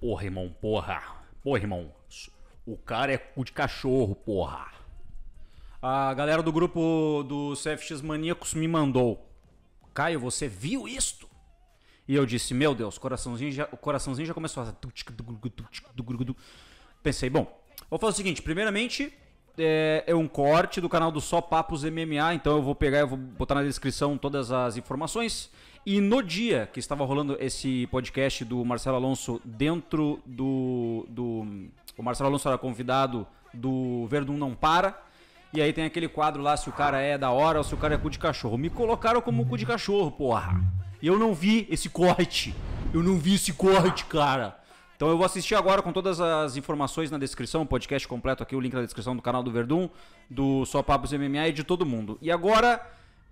Porra, irmão, porra. Porra, irmão. O cara é cu de cachorro, porra. A galera do grupo do CFX Maníacos me mandou. Caio, você viu isto? E eu disse, meu Deus, coraçãozinho já, o coraçãozinho já começou a. Pensei, bom, vou fazer o seguinte: primeiramente, é, é, um corte do canal do Só Papos MMA, então eu vou pegar, eu vou botar na descrição todas as informações. E no dia que estava rolando esse podcast do Marcelo Alonso dentro do. do o Marcelo Alonso era convidado do Verdun Não Para. E aí tem aquele quadro lá se o cara é da hora ou se o cara é cu de cachorro. Me colocaram como cu de cachorro, porra. E eu não vi esse corte. Eu não vi esse corte, cara. Então eu vou assistir agora com todas as informações na descrição, o podcast completo aqui, o link na descrição do canal do Verdun, do Só Papos MMA e de todo mundo. E agora,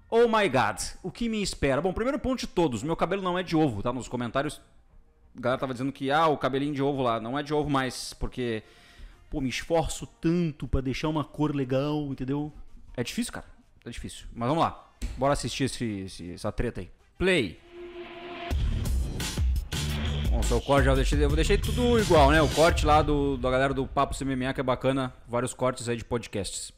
oh my god, o que me espera? Bom, primeiro ponto de todos, meu cabelo não é de ovo, tá? Nos comentários, a galera tava dizendo que, ah, o cabelinho de ovo lá, não é de ovo mais, porque, pô, me esforço tanto para deixar uma cor legal, entendeu? É difícil, cara, é difícil. Mas vamos lá, bora assistir esse, esse, essa treta aí. Play! Bom, corte já deixei, eu deixei tudo igual, né? O corte lá do, da galera do Papo CMMA, que é bacana, vários cortes aí de podcasts.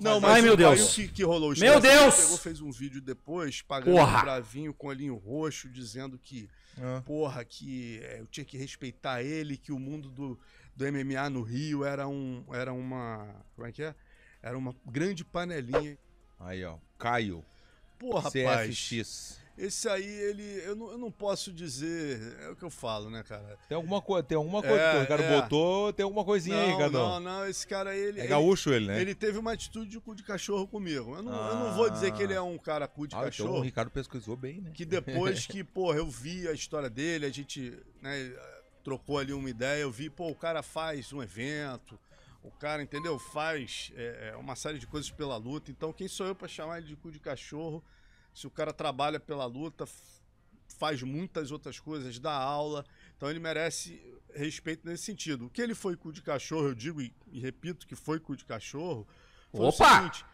Não, mas Ai, meu Deus. Que, que rolou o meu Deus! Pegou, fez um vídeo depois, pagando porra. um bravinho com olhinho roxo, dizendo que, ah. porra, que é, eu tinha que respeitar ele, que o mundo do, do MMA no Rio era, um, era uma. Como é que é? Era uma grande panelinha. Aí, ó. Caio. Porra, CFX. rapaz. CFX. Esse aí, ele. Eu não, eu não posso dizer. É o que eu falo, né, cara? Tem alguma coisa, tem alguma coisa. É, o cara é. botou, tem alguma coisinha não, aí, cara. Não, não, esse cara ele. É gaúcho ele, ele, né? Ele teve uma atitude de cu de cachorro comigo. Eu não, ah. eu não vou dizer que ele é um cara cu de ah, então cachorro. Então o Ricardo pesquisou bem, né? Que depois que, porra, eu vi a história dele, a gente, né, trocou ali uma ideia, eu vi, pô, o cara faz um evento. O cara, entendeu? Faz é, é uma série de coisas pela luta. Então, quem sou eu para chamar ele de cu de cachorro? Se o cara trabalha pela luta, faz muitas outras coisas, dá aula, então ele merece respeito nesse sentido. O que ele foi cu de cachorro, eu digo e, e repito que foi cu de cachorro, foi Opa! o seguinte,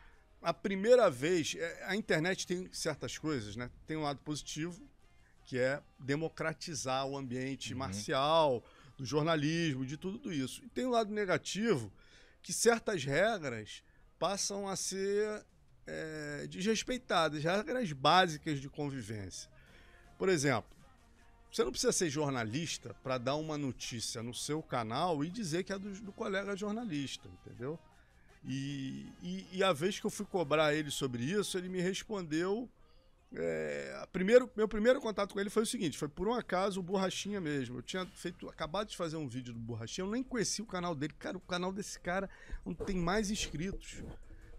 a primeira vez, é, a internet tem certas coisas, né? Tem um lado positivo, que é democratizar o ambiente uhum. marcial, do jornalismo, de tudo isso. E tem um lado negativo, que certas regras passam a ser é, desrespeitadas, regras básicas de convivência. Por exemplo, você não precisa ser jornalista para dar uma notícia no seu canal e dizer que é do, do colega jornalista, entendeu? E, e, e, a vez que eu fui cobrar ele sobre isso, ele me respondeu. É, primeiro, meu primeiro contato com ele foi o seguinte: foi por um acaso o Borrachinha mesmo. Eu tinha feito, acabado de fazer um vídeo do Borrachinha, eu nem conhecia o canal dele. Cara, o canal desse cara não tem mais inscritos.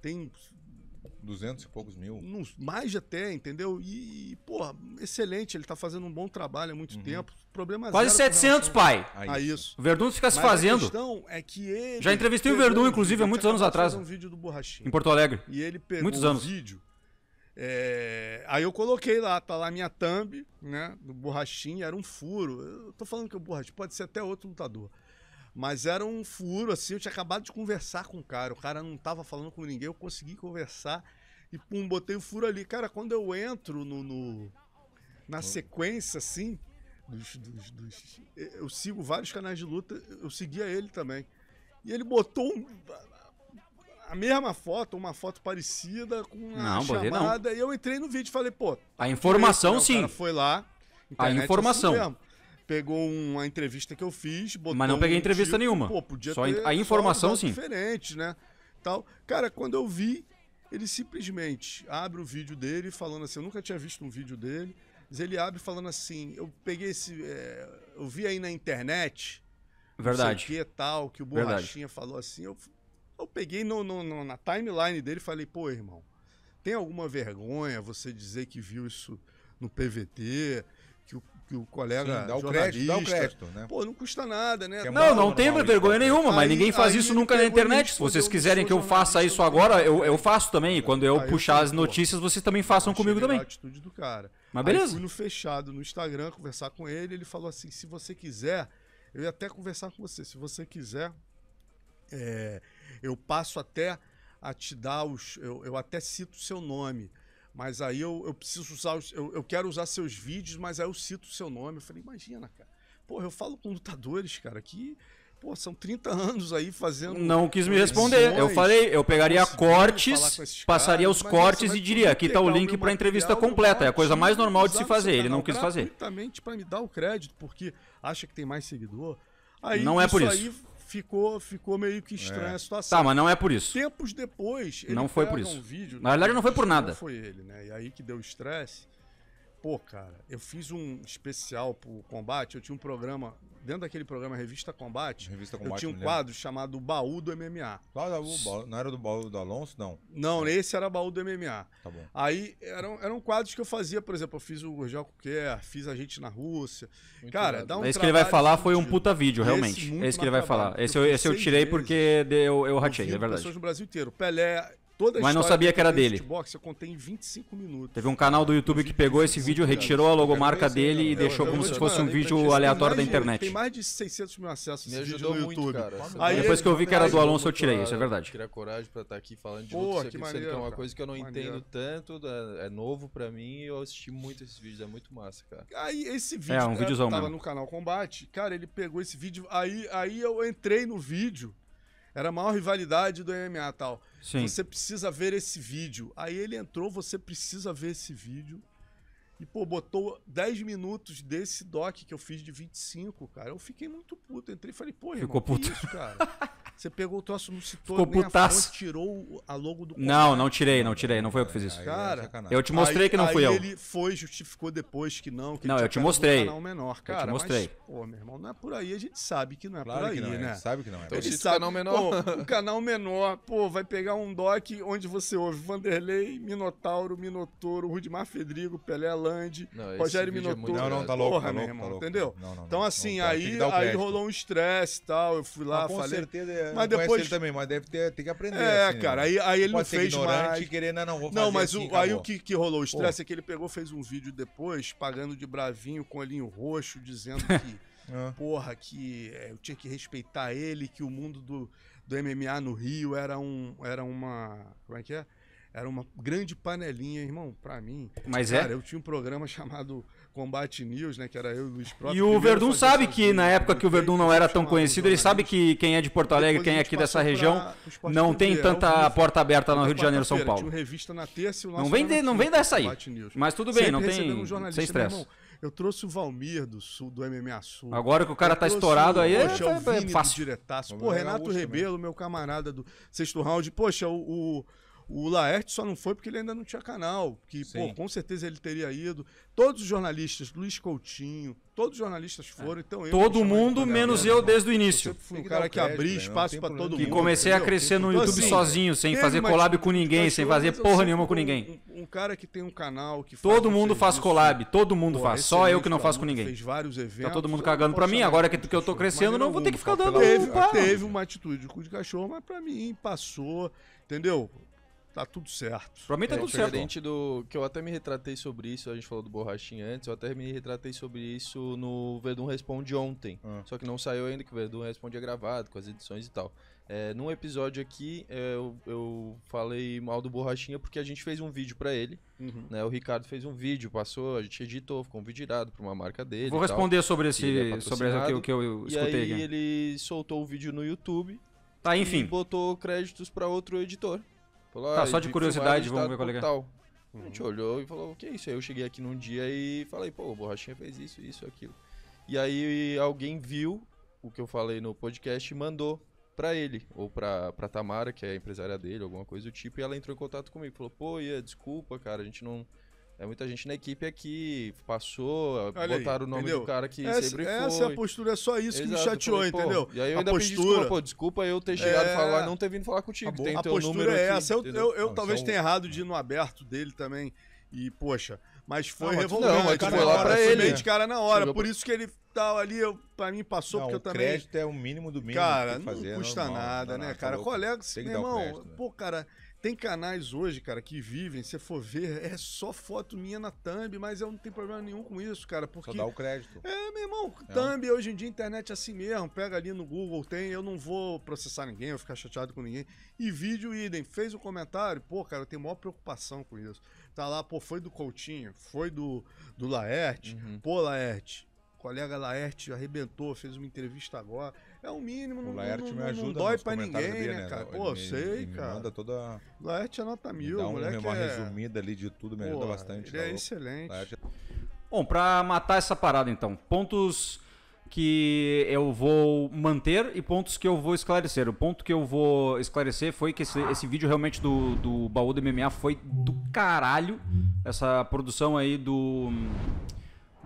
Tem 200 e poucos mil. Nos, mais até, entendeu? E, pô, excelente, ele tá fazendo um bom trabalho há muito uhum. tempo. Problema é Quase 700, pai. A isso. O Verdun fica se fazendo. A questão é que ele. Já entrevistei o Verdun, inclusive, há muitos anos atrás. um vídeo do Borrachinho. Em Porto Alegre. E ele pegou muitos anos. um vídeo. É... Aí eu coloquei lá, tá lá minha thumb, né? Do Borrachinho, era um furo. Eu tô falando que o Borrachinho pode ser até outro lutador. Mas era um furo, assim, eu tinha acabado de conversar com o cara, o cara não tava falando com ninguém, eu consegui conversar e pum, botei o furo ali. Cara, quando eu entro no, no na sequência, assim, dos, dos, dos, eu sigo vários canais de luta, eu seguia ele também. E ele botou um, a mesma foto, uma foto parecida com a chamada. Não. E eu entrei no vídeo e falei, pô. A informação, sim. O cara foi lá. A informação. É assim pegou uma entrevista que eu fiz, Mas não peguei um entrevista tipo, nenhuma. Pô, podia só ter a informação só sim. Diferente, né? Tal. Cara, quando eu vi, ele simplesmente abre o vídeo dele falando assim, eu nunca tinha visto um vídeo dele. Mas ele abre falando assim, eu peguei esse, é, eu vi aí na internet. Verdade. que tal que o borrachinha Verdade. falou assim, eu eu peguei no, no, no, na timeline dele e falei, pô, irmão, tem alguma vergonha você dizer que viu isso no PVT, que o que o colega Sim, dá o crédito, dá o crédito, né? Pô, não custa nada, né? É não, não tem vergonha nenhuma, mas ninguém faz isso nunca na internet. Se vocês né? quiserem que eu faça isso agora, eu, eu faço também. E quando eu aí puxar eu as notícias, vocês também façam comigo também. A atitude do cara. Mas beleza. Aí fui no fechado no Instagram conversar com ele, ele falou assim: "Se você quiser, eu ia até conversar com você, se você quiser, é, eu passo até a te dar os eu, eu até cito o seu nome mas aí eu, eu preciso usar, os, eu, eu quero usar seus vídeos, mas aí eu cito o seu nome. Eu falei, imagina, cara. Porra, eu falo com lutadores, cara, que Pô, são 30 anos aí fazendo. Não quis me responder. Eu falei, eu pegaria cortes, caras, passaria os cortes e diria: aqui está o link é para a entrevista completa. É a coisa mais normal de se fazer. Ele tá não quis fazer. Exatamente para me dar o crédito, porque acha que tem mais seguidor. Aí, não é por isso. isso. Aí, ficou, ficou meio que estranha é. a situação. Tá, mas não é por isso. Tempos depois, ele não foi por isso. Um vídeo, Na verdade, não foi por nada. Não foi ele, né? E aí que deu estresse. Pô, cara, eu fiz um especial pro Combate, eu tinha um programa, dentro daquele programa Revista Combate, Revista Combate eu tinha um né? quadro chamado Baú do MMA. Claro, não era do Baú do Alonso, não? Não, esse era Baú do MMA. Tá bom. Aí eram, eram quadros que eu fazia, por exemplo, eu fiz o Jaco Kerr, fiz a gente na Rússia. Muito cara, dá um Esse que ele vai falar foi um puta vídeo, realmente. Esse, esse que ele vai falar. Esse eu, eu esse eu tirei vezes. porque eu, eu ratei, é verdade. pessoas no Brasil inteiro. Pelé, Toda Mas não sabia que era dele. Box, eu contei em 25 minutos. Teve um canal do YouTube que pegou esse vídeo, retirou a logomarca é dele e deixou como é se fosse um vídeo aleatório da internet. Tem mais de 600 mil acessos no YouTube. Depois que eu vi que era do Alonso, eu tirei, isso é verdade. Criar coragem pra estar tá aqui falando de você. que é uma coisa que eu não entendo tanto, é, é novo pra mim e eu assisti muito esses vídeos, é muito massa, cara. Aí esse vídeo, é, um tava no canal Combate, cara, ele pegou esse vídeo, aí, aí eu entrei no vídeo... Era a maior rivalidade do MMA tal. Sim. Você precisa ver esse vídeo. Aí ele entrou, você precisa ver esse vídeo. E, pô, botou 10 minutos desse doc que eu fiz de 25, cara. Eu fiquei muito puto. Entrei e falei, pô, irmão, Ficou puto. isso, cara? Você pegou o troço, não citou Ficou nem putaço. a fonte, tirou a logo do Não, não tirei, não tirei. Não foi eu que fiz isso. É cara, eu te mostrei aí, que não fui eu. ele foi, justificou depois que não. Que não, eu te mostrei. Canal menor, cara, eu te mostrei. Mas, pô, meu irmão, não é por aí. A gente sabe que não é claro por aí, não, é, né? sabe que não é. Então, ele sabe. canal menor. Pô, o canal menor, pô, vai pegar um doc onde você ouve Vanderlei, Minotauro, Minotouro, Rudimar Fedrigo, Pelé Lande, Rogério Minotouro. É não, não, tá louco, Porra, tá louco, meu irmão, tá louco. entendeu? Não, não, então, assim, aí, aí rolou um estresse e tal. Eu fui lá, falei... Com certeza é é, mas depois ele também, mas deve ter, ter que aprender. É, assim, cara, né? aí, aí ele não, fez mais. querendo ah, não, vou não mas assim, o, aí o que, que rolou o estresse é que ele pegou, fez um vídeo depois, pagando de bravinho, com olhinho roxo, dizendo que, é. porra, que é, eu tinha que respeitar ele, que o mundo do, do MMA no Rio era, um, era uma. Como é que é? Era uma grande panelinha, irmão, pra mim. Mas cara, é? eu tinha um programa chamado Combate News, né? Que era eu e o Luiz Próprio. E o Verdun sabe que na época né? que o Verdun não era tão conhecido, ele sabe que quem é de Porto Alegre, quem é aqui dessa região, não tem é tanta porta aberta no Rio de Janeiro, São Paulo. Tinha revista na terça e o não vem, de, não vem dessa aí. Mas tudo bem, Sempre não tem. Um sem né, estresse. Eu trouxe o Valmir do Sul, do MMA Sul. Agora que o cara eu tá estourado o, aí, é poxa, é, é fácil. Diretaço. Pô, é Renato né? Rebelo, meu camarada do sexto round. Poxa, o o Laerte só não foi porque ele ainda não tinha canal, que pô, com certeza ele teria ido. Todos os jornalistas, Luiz Coutinho, todos os jornalistas foram, é. então eu. Todo mundo, menos eu desde o início. Eu fui um cara que abri né? espaço para todo mundo. E comecei entendeu? a crescer no então, YouTube assim, sozinho, sem fazer uma... collab com ninguém, sem fazer porra nenhuma com ninguém. Um, um, cara que tem um canal que Todo mundo faz collab, todo mundo pô, faz. Só eu que não faço com ninguém. Fez vários eventos. Tá todo mundo cagando para mim, agora que, que eu tô crescendo, não vou ter que ficar dando. Teve uma atitude de cu de cachorro, mas para mim passou, entendeu? tá tudo certo. Pra mim tá é, tudo certo. Diferente do. Que eu até me retratei sobre isso, a gente falou do Borrachinha antes, eu até me retratei sobre isso no Verdun Responde ontem. Ah. Só que não saiu ainda, que o Verdun Responde é gravado, com as edições e tal. É, num episódio aqui, é, eu, eu, falei mal do Borrachinha porque a gente fez um vídeo para ele. Uhum. Né, o Ricardo fez um vídeo, passou, a gente editou, ficou um vídeo irado pra uma marca dele. Vou responder tal, sobre esse. É sobre o que eu, eu escutei. E aí ele soltou o vídeo no YouTube. Tá, enfim. E botou créditos para outro editor. Falou, tá, ah, só de curiosidade, vamos ver qual é. Tal. A gente uhum. olhou e falou, o que é isso? Aí eu cheguei aqui num dia e falei, pô, o Borrachinha fez isso, isso, aquilo. E aí alguém viu o que eu falei no podcast e mandou para ele, ou pra, pra Tamara, que é a empresária dele, alguma coisa do tipo, e ela entrou em contato comigo, falou, pô, ia, desculpa, cara, a gente não é muita gente na equipe aqui, passou, Olha botaram aí, o nome entendeu? do cara que essa, sempre foi. Essa é a postura, é só isso Exato, que me chateou, falei, entendeu? E aí eu a ainda postura... pedi desculpa, pô, desculpa eu ter chegado é... falar, não ter vindo falar contigo, tem a teu postura é aqui, essa, eu, eu, eu não, talvez tenha errado de ir no aberto dele também, e poxa, mas foi não, revoltante. Não, mas cara, foi lá pra ele. Né? de cara na hora, por isso que ele tal tá ali, eu, pra mim passou, não, porque eu também... O crédito é o mínimo do mínimo Cara, não é custa nada, tá né, tá cara? Colega, meu irmão, né? pô, cara tem canais hoje, cara, que vivem, se for ver, é só foto minha na thumb, mas eu não tenho problema nenhum com isso, cara, porque... Só dá o crédito. É, meu irmão, é. thumb hoje em dia, internet é assim mesmo, pega ali no Google, tem, eu não vou processar ninguém, eu ficar chateado com ninguém. E vídeo, idem, fez um comentário, pô, cara, eu tenho maior preocupação com isso. Tá lá, pô, foi do Coutinho, foi do, do Laerte, uhum. pô, Laerte, colega Laerte arrebentou, fez uma entrevista agora. É o mínimo, não, o Laerte não, me ajuda não dói pra ninguém, dele, né, né? cara? Pô, ele sei, cara. Manda toda... Laerte é nota mil, me dá moleque. Uma é... resumida ali de tudo, me ajuda bastante. Ele tá é louco. excelente. Laerte... É- Bom, pra matar essa parada então, pontos que eu vou manter e pontos que eu vou esclarecer. O ponto que eu vou esclarecer foi que esse, esse vídeo realmente do, do baú do MMA foi do caralho. Essa produção aí do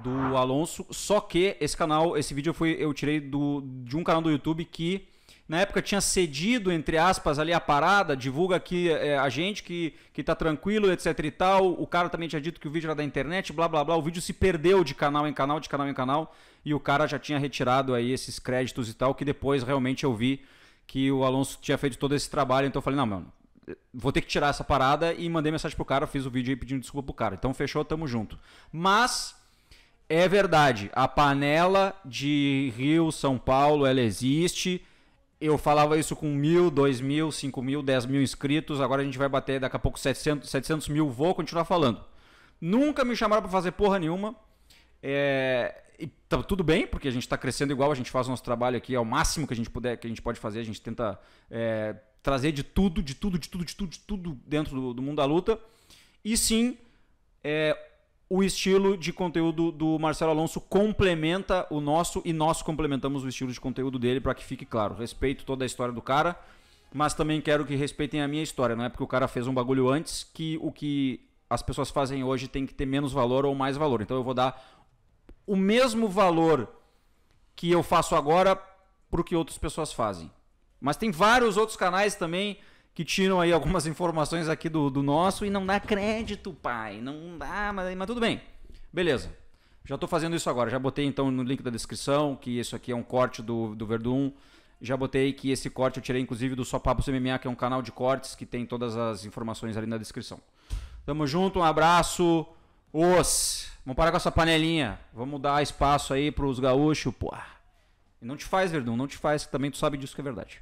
do Alonso. Só que esse canal, esse vídeo eu, eu tirei do, de um canal do YouTube que na época tinha cedido, entre aspas, ali a parada, divulga aqui é, a gente que, que tá tranquilo, etc e tal. O cara também tinha dito que o vídeo era da internet, blá blá blá. O vídeo se perdeu de canal em canal, de canal em canal, e o cara já tinha retirado aí esses créditos e tal, que depois realmente eu vi que o Alonso tinha feito todo esse trabalho, então eu falei, não, mano, eh, vou ter que tirar essa parada e mandei mensagem pro cara, fiz o vídeo aí pedindo desculpa pro cara. Então fechou, tamo junto. Mas é verdade, a panela de Rio, São Paulo, ela existe. Eu falava isso com mil, dois mil, cinco mil, dez mil inscritos. Agora a gente vai bater daqui a pouco 700, 700 mil. Vou continuar falando. Nunca me chamaram para fazer porra nenhuma. É, tá tudo bem, porque a gente está crescendo igual, a gente faz o nosso trabalho aqui ao é máximo que a gente puder, que a gente pode fazer, a gente tenta é, trazer de tudo, de tudo, de tudo, de tudo, de tudo dentro do, do mundo da luta. E sim, é, o estilo de conteúdo do Marcelo Alonso complementa o nosso e nós complementamos o estilo de conteúdo dele para que fique claro. Respeito toda a história do cara, mas também quero que respeitem a minha história. Não é porque o cara fez um bagulho antes que o que as pessoas fazem hoje tem que ter menos valor ou mais valor. Então eu vou dar o mesmo valor que eu faço agora para o que outras pessoas fazem. Mas tem vários outros canais também que tiram aí algumas informações aqui do, do nosso e não dá crédito, pai. Não dá, mas, mas tudo bem. Beleza. Já estou fazendo isso agora. Já botei então no link da descrição que isso aqui é um corte do, do Verdun. Já botei que esse corte eu tirei inclusive do Só Papo MMA, que é um canal de cortes que tem todas as informações ali na descrição. Tamo junto, um abraço. Os. Vamos parar com essa panelinha. Vamos dar espaço aí pros gaúchos, porra. E não te faz, Verdun, não te faz, que também tu sabe disso que é verdade.